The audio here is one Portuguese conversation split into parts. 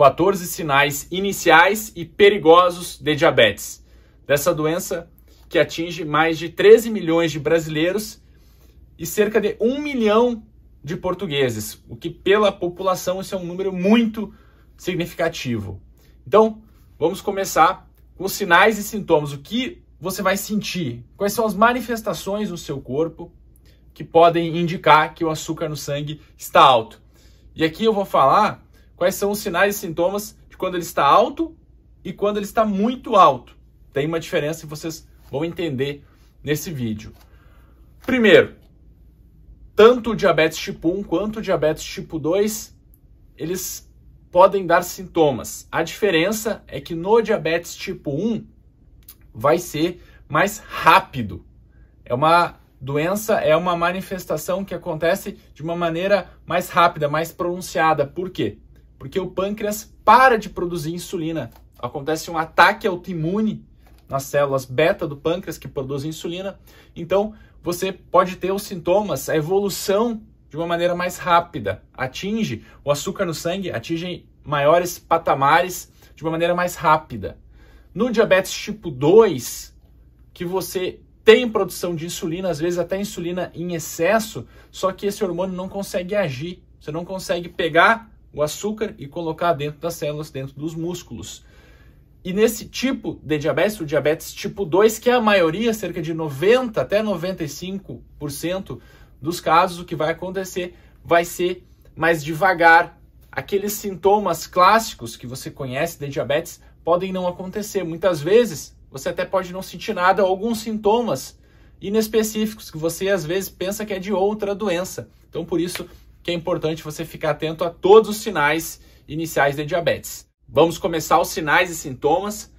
14 sinais iniciais e perigosos de diabetes, dessa doença que atinge mais de 13 milhões de brasileiros e cerca de 1 milhão de portugueses, o que pela população isso é um número muito significativo. Então, vamos começar com os sinais e sintomas, o que você vai sentir, quais são as manifestações no seu corpo que podem indicar que o açúcar no sangue está alto. E aqui eu vou falar quais são os sinais e sintomas de quando ele está alto e quando ele está muito alto. Tem uma diferença e vocês vão entender nesse vídeo. Primeiro, tanto o diabetes tipo 1 quanto o diabetes tipo 2, eles podem dar sintomas. A diferença é que no diabetes tipo 1 vai ser mais rápido. É uma doença, é uma manifestação que acontece de uma maneira mais rápida, mais pronunciada. Por quê? porque o pâncreas para de produzir insulina. Acontece um ataque autoimune nas células beta do pâncreas que produzem insulina. Então, você pode ter os sintomas, a evolução de uma maneira mais rápida. Atinge o açúcar no sangue, atinge maiores patamares de uma maneira mais rápida. No diabetes tipo 2, que você tem produção de insulina, às vezes até insulina em excesso, só que esse hormônio não consegue agir. Você não consegue pegar o açúcar e colocar dentro das células, dentro dos músculos. E nesse tipo de diabetes, o diabetes tipo 2, que é a maioria, cerca de 90% até 95% dos casos, o que vai acontecer vai ser mais devagar. Aqueles sintomas clássicos que você conhece de diabetes podem não acontecer. Muitas vezes você até pode não sentir nada, alguns sintomas inespecíficos que você às vezes pensa que é de outra doença. Então, por isso, que é importante você ficar atento a todos os sinais iniciais de diabetes. Vamos começar os sinais e sintomas.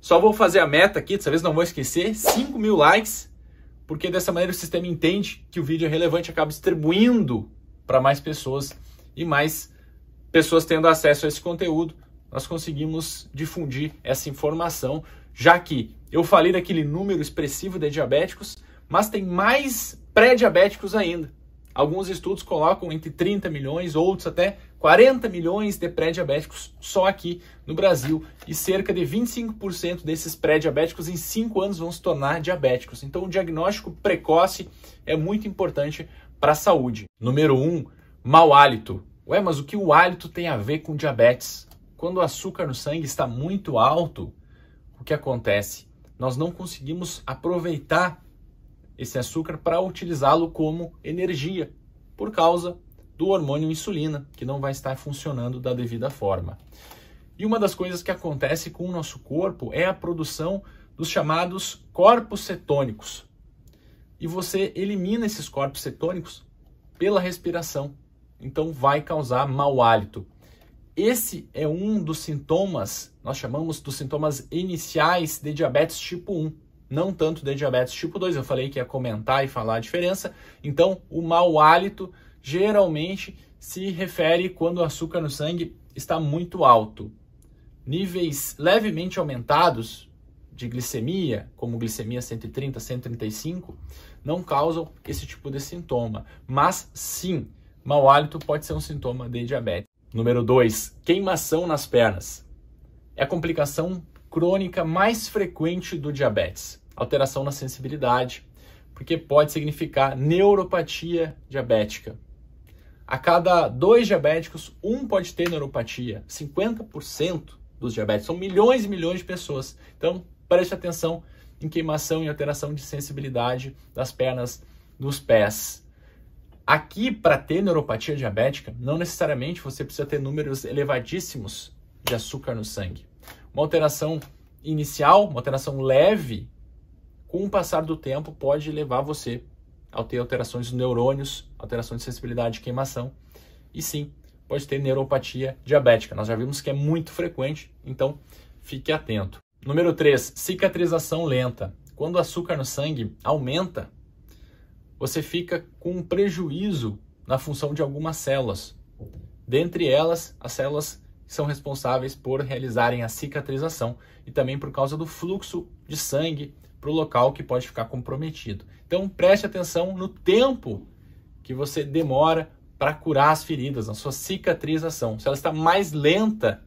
Só vou fazer a meta aqui, dessa vez não vou esquecer, 5 mil likes, porque dessa maneira o sistema entende que o vídeo é relevante e acaba distribuindo para mais pessoas e mais pessoas tendo acesso a esse conteúdo. Nós conseguimos difundir essa informação, já que eu falei daquele número expressivo de diabéticos, mas tem mais pré-diabéticos ainda. Alguns estudos colocam entre 30 milhões, outros até 40 milhões de pré-diabéticos só aqui no Brasil e cerca de 25% desses pré-diabéticos em 5 anos vão se tornar diabéticos. Então o diagnóstico precoce é muito importante para a saúde. Número 1, um, mau hálito. Ué, mas o que o hálito tem a ver com diabetes? Quando o açúcar no sangue está muito alto, o que acontece? Nós não conseguimos aproveitar esse açúcar para utilizá-lo como energia, por causa do hormônio insulina, que não vai estar funcionando da devida forma. E uma das coisas que acontece com o nosso corpo é a produção dos chamados corpos cetônicos. E você elimina esses corpos cetônicos pela respiração. Então vai causar mau hálito. Esse é um dos sintomas, nós chamamos dos sintomas iniciais de diabetes tipo 1 não tanto de diabetes tipo 2. Eu falei que ia comentar e falar a diferença. Então, o mau hálito geralmente se refere quando o açúcar no sangue está muito alto. Níveis levemente aumentados de glicemia, como glicemia 130, 135, não causam esse tipo de sintoma. Mas sim, mau hálito pode ser um sintoma de diabetes. Número 2, queimação nas pernas. É complicação crônica mais frequente do diabetes, alteração na sensibilidade, porque pode significar neuropatia diabética. A cada dois diabéticos, um pode ter neuropatia, 50% dos diabéticos, são milhões e milhões de pessoas. Então, preste atenção em queimação e alteração de sensibilidade das pernas, dos pés. Aqui, para ter neuropatia diabética, não necessariamente você precisa ter números elevadíssimos de açúcar no sangue. Uma alteração inicial, uma alteração leve, com o passar do tempo pode levar você a ter alterações nos neurônios, alterações de sensibilidade, queimação, e sim, pode ter neuropatia diabética. Nós já vimos que é muito frequente, então fique atento. Número 3, cicatrização lenta. Quando o açúcar no sangue aumenta, você fica com um prejuízo na função de algumas células. Dentre elas, as células são responsáveis por realizarem a cicatrização e também por causa do fluxo de sangue para o local que pode ficar comprometido. Então preste atenção no tempo que você demora para curar as feridas, na sua cicatrização. Se ela está mais lenta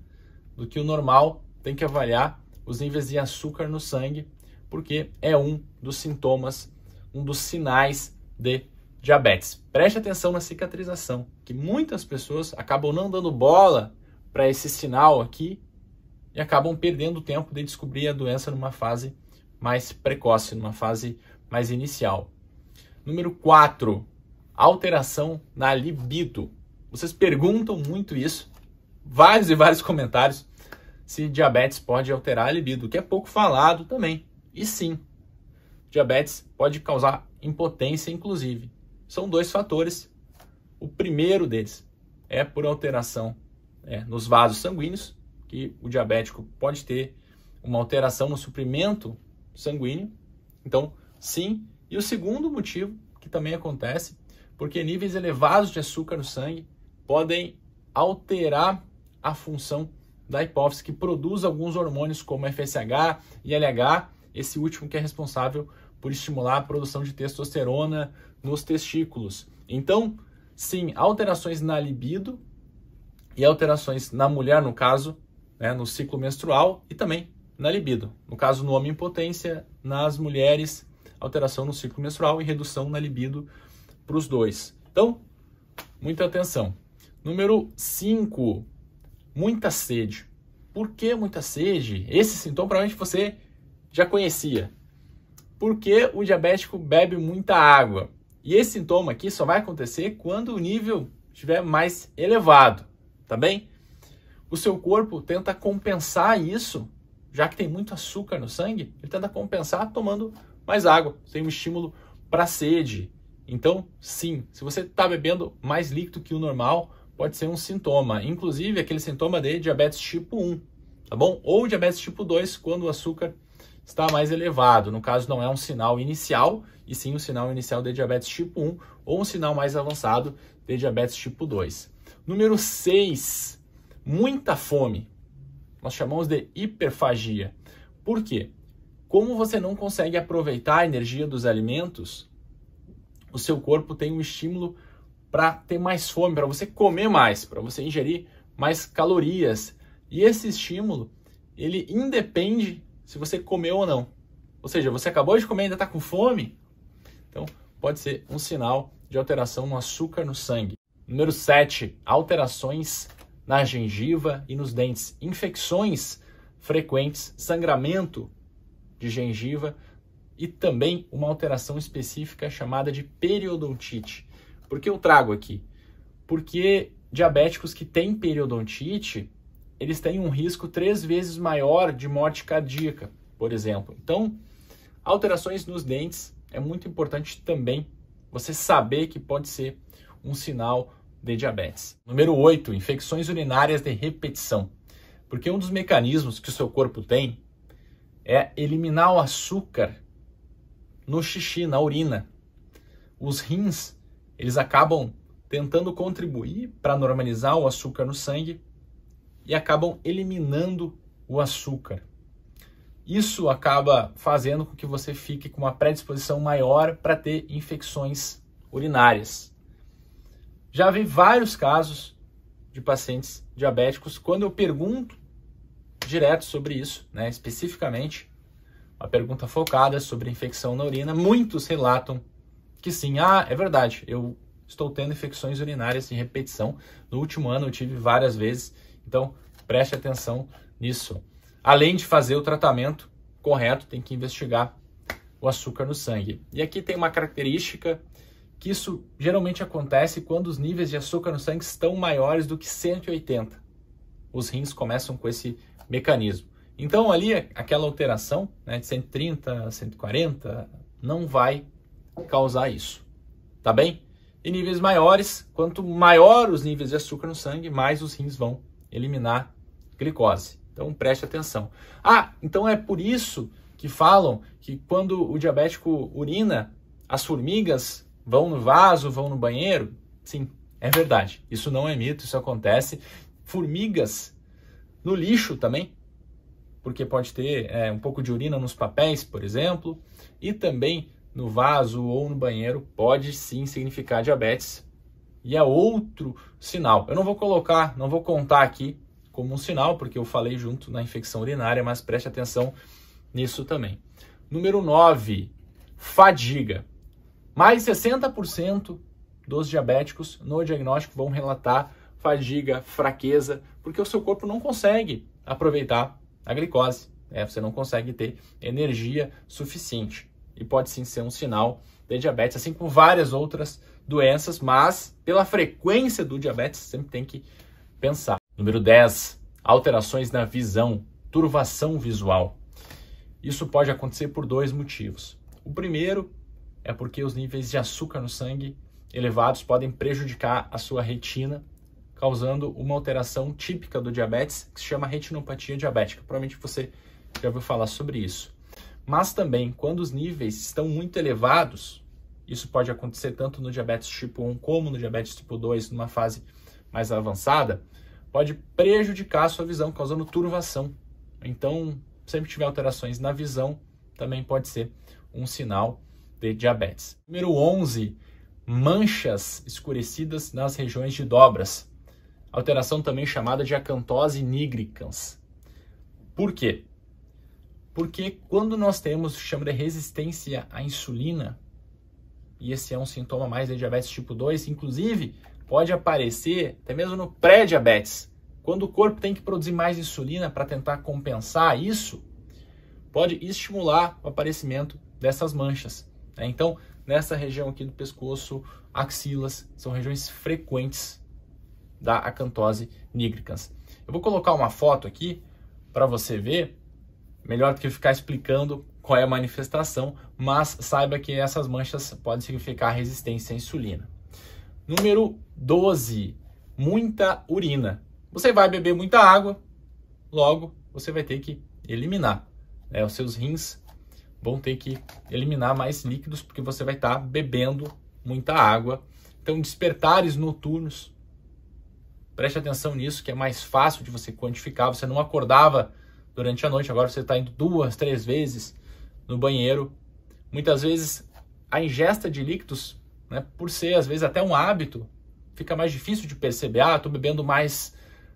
do que o normal, tem que avaliar os níveis de açúcar no sangue, porque é um dos sintomas, um dos sinais de diabetes. Preste atenção na cicatrização, que muitas pessoas acabam não dando bola para esse sinal aqui e acabam perdendo tempo de descobrir a doença numa fase mais precoce, numa fase mais inicial. Número 4, alteração na libido. Vocês perguntam muito isso, vários e vários comentários, se diabetes pode alterar a libido, que é pouco falado também. E sim, diabetes pode causar impotência, inclusive. São dois fatores. O primeiro deles é por alteração é, nos vasos sanguíneos, que o diabético pode ter uma alteração no suprimento sanguíneo. Então, sim. E o segundo motivo, que também acontece, porque níveis elevados de açúcar no sangue podem alterar a função da hipófise, que produz alguns hormônios como FSH e LH, esse último que é responsável por estimular a produção de testosterona nos testículos. Então, sim, alterações na libido e alterações na mulher, no caso, né, no ciclo menstrual e também na libido. No caso, no homem, impotência, nas mulheres, alteração no ciclo menstrual e redução na libido para os dois. Então, muita atenção. Número 5, muita sede. Por que muita sede? Esse sintoma provavelmente você já conhecia. Porque o diabético bebe muita água. E esse sintoma aqui só vai acontecer quando o nível estiver mais elevado tá bem? O seu corpo tenta compensar isso, já que tem muito açúcar no sangue, ele tenta compensar tomando mais água. Tem um estímulo para sede. Então, sim, se você está bebendo mais líquido que o normal, pode ser um sintoma, inclusive aquele sintoma de diabetes tipo 1, tá bom? Ou diabetes tipo 2, quando o açúcar está mais elevado. No caso, não é um sinal inicial, e sim um sinal inicial de diabetes tipo 1 ou um sinal mais avançado de diabetes tipo 2. Número 6, muita fome. Nós chamamos de hiperfagia. Por quê? Como você não consegue aproveitar a energia dos alimentos, o seu corpo tem um estímulo para ter mais fome, para você comer mais, para você ingerir mais calorias. E esse estímulo, ele independe se você comeu ou não. Ou seja, você acabou de comer e ainda está com fome? Então, pode ser um sinal de alteração no açúcar no sangue. Número 7, alterações na gengiva e nos dentes, infecções frequentes, sangramento de gengiva e também uma alteração específica chamada de periodontite. Por que eu trago aqui? Porque diabéticos que têm periodontite, eles têm um risco três vezes maior de morte cardíaca, por exemplo. Então, alterações nos dentes é muito importante também você saber que pode ser um sinal de diabetes. Número 8, infecções urinárias de repetição. Porque um dos mecanismos que o seu corpo tem é eliminar o açúcar no xixi, na urina. Os rins, eles acabam tentando contribuir para normalizar o açúcar no sangue e acabam eliminando o açúcar. Isso acaba fazendo com que você fique com uma predisposição maior para ter infecções urinárias. Já vi vários casos de pacientes diabéticos quando eu pergunto direto sobre isso, né, especificamente, uma pergunta focada sobre infecção na urina, muitos relatam que sim, ah, é verdade, eu estou tendo infecções urinárias de repetição. No último ano eu tive várias vezes, então preste atenção nisso. Além de fazer o tratamento correto, tem que investigar o açúcar no sangue. E aqui tem uma característica que isso geralmente acontece quando os níveis de açúcar no sangue estão maiores do que 180. Os rins começam com esse mecanismo. Então, ali, aquela alteração né, de 130, 140 não vai causar isso. Tá bem? E níveis maiores, quanto maior os níveis de açúcar no sangue, mais os rins vão eliminar glicose. Então, preste atenção. Ah, então é por isso que falam que quando o diabético urina, as formigas vão no vaso, vão no banheiro? Sim, é verdade. Isso não é mito, isso acontece. Formigas no lixo também, porque pode ter é, um pouco de urina nos papéis, por exemplo, e também no vaso ou no banheiro pode sim significar diabetes. E é outro sinal. Eu não vou colocar, não vou contar aqui como um sinal, porque eu falei junto na infecção urinária, mas preste atenção nisso também. Número 9, fadiga. Mais 60% dos diabéticos no diagnóstico vão relatar fadiga, fraqueza, porque o seu corpo não consegue aproveitar a glicose. Né? Você não consegue ter energia suficiente. E pode sim ser um sinal de diabetes, assim como várias outras doenças, mas pela frequência do diabetes, sempre tem que pensar. Número 10, alterações na visão, turvação visual. Isso pode acontecer por dois motivos. O primeiro é porque os níveis de açúcar no sangue elevados podem prejudicar a sua retina, causando uma alteração típica do diabetes que se chama retinopatia diabética. Provavelmente você já ouviu falar sobre isso. Mas também, quando os níveis estão muito elevados, isso pode acontecer tanto no diabetes tipo 1 como no diabetes tipo 2, numa fase mais avançada, pode prejudicar a sua visão, causando turvação. Então, sempre tiver alterações na visão, também pode ser um sinal de diabetes. Número 11, manchas escurecidas nas regiões de dobras. Alteração também chamada de acantose nigricans. Por quê? Porque quando nós temos chama de resistência à insulina, e esse é um sintoma mais de diabetes tipo 2, inclusive pode aparecer até mesmo no pré-diabetes. Quando o corpo tem que produzir mais insulina para tentar compensar isso, pode estimular o aparecimento dessas manchas. Né? Então, nessa região aqui do pescoço, axilas, são regiões frequentes da acantose nigricans. Eu vou colocar uma foto aqui para você ver, melhor do que ficar explicando qual é a manifestação, mas saiba que essas manchas podem significar resistência à insulina. Número 12, muita urina. Você vai beber muita água, logo você vai ter que eliminar. Né? Os seus rins vão ter que eliminar mais líquidos porque você vai estar tá bebendo muita água. Então, despertares noturnos, preste atenção nisso, que é mais fácil de você quantificar. Você não acordava durante a noite, agora você está indo duas, três vezes no banheiro. Muitas vezes a ingesta de líquidos, né, por ser às vezes até um hábito, fica mais difícil de perceber. Ah, estou bebendo mais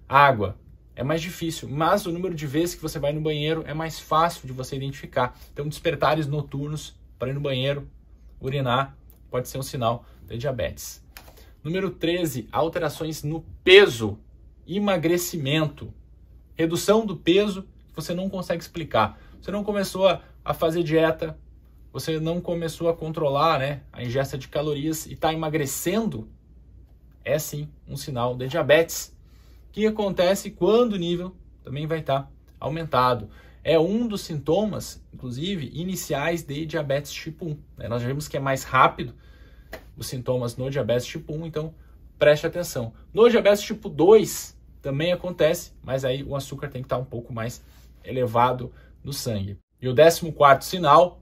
água é mais difícil, mas o número de vezes que você vai no banheiro é mais fácil de você identificar. Então, despertares noturnos para ir no banheiro, urinar, pode ser um sinal de diabetes. Número 13, alterações no peso, emagrecimento, redução do peso que você não consegue explicar. Você não começou a fazer dieta, você não começou a controlar né, a ingesta de calorias e está emagrecendo, é sim um sinal de diabetes que acontece quando o nível também vai estar tá aumentado. É um dos sintomas, inclusive, iniciais de diabetes tipo 1. Né? Nós já vimos que é mais rápido os sintomas no diabetes tipo 1, então preste atenção. No diabetes tipo 2 também acontece, mas aí o açúcar tem que estar tá um pouco mais elevado no sangue. E o 14 sinal,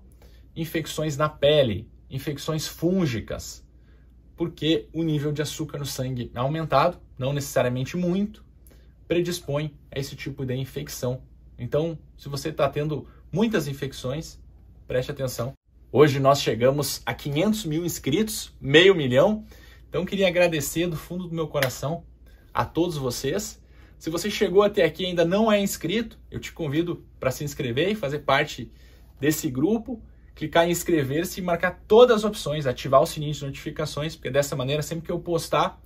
infecções na pele, infecções fúngicas porque o nível de açúcar no sangue é aumentado, não necessariamente muito, predispõe a esse tipo de infecção. Então, se você está tendo muitas infecções, preste atenção. Hoje nós chegamos a 500 mil inscritos, meio milhão. Então, queria agradecer do fundo do meu coração a todos vocês. Se você chegou até aqui e ainda não é inscrito, eu te convido para se inscrever e fazer parte desse grupo clicar em inscrever-se e marcar todas as opções, ativar o sininho de notificações, porque dessa maneira, sempre que eu postar,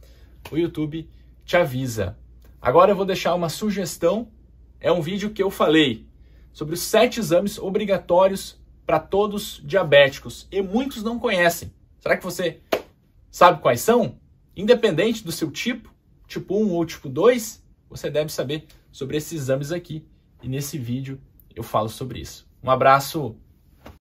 o YouTube te avisa. Agora eu vou deixar uma sugestão, é um vídeo que eu falei sobre os sete exames obrigatórios para todos diabéticos e muitos não conhecem. Será que você sabe quais são? Independente do seu tipo, tipo 1 ou tipo 2, você deve saber sobre esses exames aqui. E nesse vídeo eu falo sobre isso. Um abraço